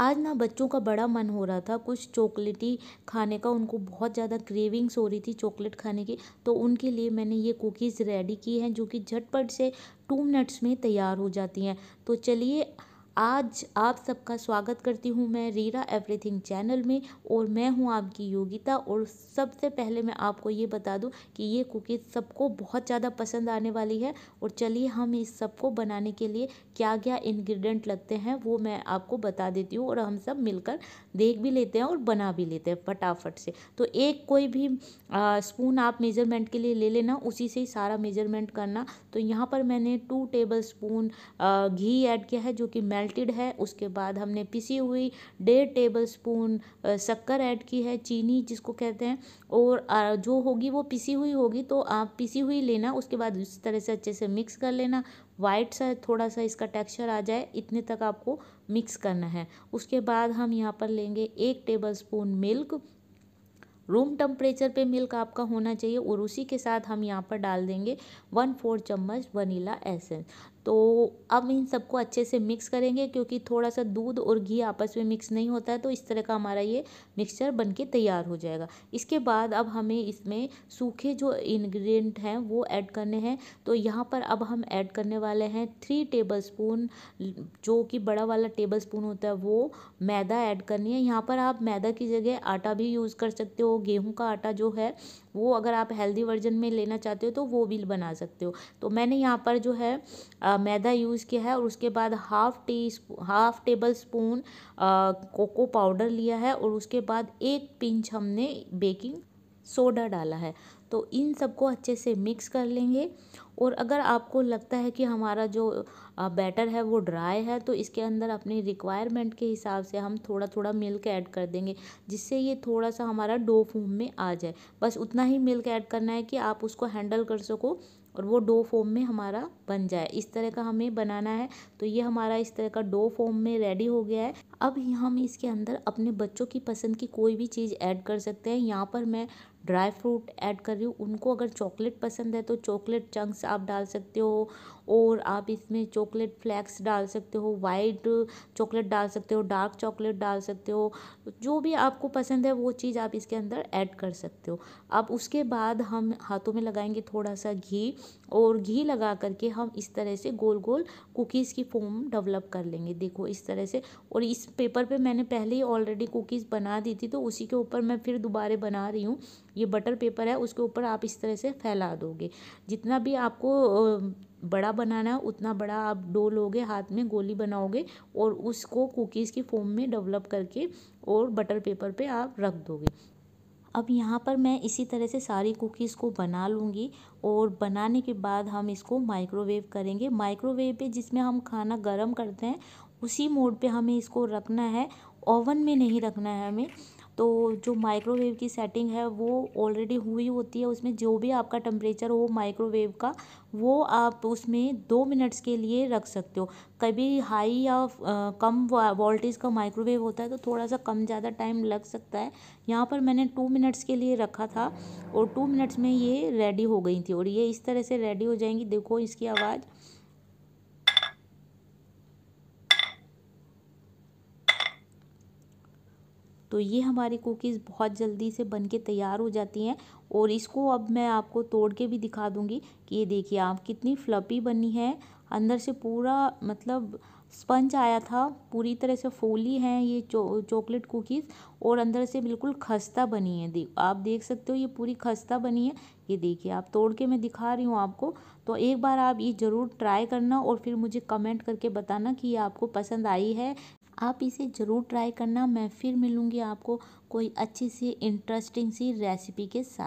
आज ना बच्चों का बड़ा मन हो रहा था कुछ चॉकलेटी खाने का उनको बहुत ज़्यादा क्रेविंग्स हो रही थी चॉकलेट खाने की तो उनके लिए मैंने ये कुकीज़ रेडी की हैं जो कि झटपट से टू मिनट्स में तैयार हो जाती हैं तो चलिए आज आप सबका स्वागत करती हूँ मैं रीरा एवरीथिंग चैनल में और मैं हूँ आपकी योगिता और सबसे पहले मैं आपको ये बता दूँ कि ये कुकीज़ सबको बहुत ज़्यादा पसंद आने वाली है और चलिए हम इस सबको बनाने के लिए क्या क्या इन्ग्रीडियंट लगते हैं वो मैं आपको बता देती हूँ और हम सब मिलकर देख भी लेते हैं और बना भी लेते हैं फटाफट से तो एक कोई भी आ, स्पून आप मेज़रमेंट के लिए ले लेना उसी से ही सारा मेज़रमेंट करना तो यहाँ पर मैंने टू टेबल स्पून घी ऐड किया है जो कि मैं मेल्टेड है उसके बाद हमने पिसी हुई डेढ़ टेबल स्पून शक्कर ऐड की है चीनी जिसको कहते हैं और जो होगी वो पिसी हुई होगी तो आप पिसी हुई लेना उसके बाद इस तरह से अच्छे से मिक्स कर लेना वाइट सा थोड़ा सा इसका टेक्सचर आ जाए इतने तक आपको मिक्स करना है उसके बाद हम यहाँ पर लेंगे एक tablespoon milk room temperature पे मिल्क आपका होना चाहिए और उसी के साथ हम यहाँ पर डाल देंगे वन फोर चम्मच वनीला एसेंस तो अब इन सबको अच्छे से मिक्स करेंगे क्योंकि थोड़ा सा दूध और घी आपस में मिक्स नहीं होता है तो इस तरह का हमारा ये मिक्सचर बन के तैयार हो जाएगा इसके बाद अब हमें इसमें सूखे जो इन्ग्रीडियंट हैं वो ऐड करने हैं तो यहाँ पर अब हम ऐड करने वाले हैं थ्री टेबल स्पून जो कि बड़ा वाला टेबल स्पून होता है वो मैदा ऐड करनी है यहाँ पर आप मैदा की जगह आटा भी यूज़ कर सकते हो गेहूँ का आटा जो है वो अगर आप हेल्दी वर्जन में लेना चाहते हो तो वो भी बना सकते हो तो मैंने यहाँ पर जो है आ, मैदा यूज़ किया है और उसके बाद half tea half tablespoon cocoa powder लिया है और उसके बाद एक पिंच हमने बेकिंग सोडा डाला है तो इन सबको अच्छे से मिक्स कर लेंगे और अगर आपको लगता है कि हमारा जो बैटर है वो ड्राई है तो इसके अंदर अपनी रिक्वायरमेंट के हिसाब से हम थोड़ा थोड़ा मिल्क ऐड कर देंगे जिससे ये थोड़ा सा हमारा डो फोम में आ जाए बस उतना ही मिल्क ऐड करना है कि आप उसको हैंडल कर सको और वो डो फोम में हमारा बन जाए इस तरह का हमें बनाना है तो ये हमारा इस तरह का डो फॉर्म में रेडी हो गया है अब हम इसके अंदर अपने बच्चों की पसंद की कोई भी चीज़ ऐड कर सकते हैं यहाँ पर मैं ड्राई फ्रूट ऐड कर रही हूँ उनको अगर चॉकलेट पसंद है तो चॉकलेट चंक्स आप डाल सकते हो और आप इसमें चॉकलेट फ्लैक्स डाल सकते हो वाइट चॉकलेट डाल सकते हो डार्क चॉकलेट डाल सकते हो जो भी आपको पसंद है वो चीज़ आप इसके अंदर ऐड कर सकते हो अब उसके बाद हम हाथों में लगाएंगे थोड़ा सा घी और घी लगा करके हम इस तरह से गोल गोल कुकीज़ की फॉर्म डेवलप कर लेंगे देखो इस तरह से और इस पेपर पे मैंने पहले ही ऑलरेडी कुकीज़ बना दी थी तो उसी के ऊपर मैं फिर दोबारा बना रही हूँ ये बटर पेपर है उसके ऊपर आप इस तरह से फैला दोगे जितना भी आपको बड़ा बनाना है उतना बड़ा आप डो लोगे हाथ में गोली बनाओगे और उसको कुकीज़ की फॉर्म में डेवलप करके और बटर पेपर पे आप रख दोगे अब यहाँ पर मैं इसी तरह से सारी कुकीज़ को बना लूँगी और बनाने के बाद हम इसको माइक्रोवेव करेंगे माइक्रोवेव पे जिसमें हम खाना गर्म करते हैं उसी मोड पे हमें इसको रखना है ओवन में नहीं रखना है हमें तो जो माइक्रोवेव की सेटिंग है वो ऑलरेडी हुई होती है उसमें जो भी आपका टेम्परेचर हो माइक्रोवेव का वो आप उसमें दो मिनट्स के लिए रख सकते हो कभी हाई या कम वोल्टेज का माइक्रोवेव होता है तो थोड़ा सा कम ज़्यादा टाइम लग सकता है यहाँ पर मैंने टू मिनट्स के लिए रखा था और टू मिनट्स में ये रेडी हो गई थी और ये इस तरह से रेडी हो जाएंगी देखो इसकी आवाज़ तो ये हमारी कुकीज़ बहुत जल्दी से बन के तैयार हो जाती हैं और इसको अब मैं आपको तोड़ के भी दिखा दूँगी कि ये देखिए आप कितनी फ्लपी बनी है अंदर से पूरा मतलब स्पंज आया था पूरी तरह से फोली हैं ये चो, चॉकलेट कुकीज़ और अंदर से बिल्कुल खस्ता बनी है देख आप देख सकते हो ये पूरी खस्ता बनी है ये देखिए आप तोड़ के मैं दिखा रही हूँ आपको तो एक बार आप ये ज़रूर ट्राई करना और फिर मुझे कमेंट करके बताना कि ये आपको पसंद आई है आप इसे ज़रूर ट्राई करना मैं फिर मिलूँगी आपको कोई अच्छी सी इंटरेस्टिंग सी रेसिपी के साथ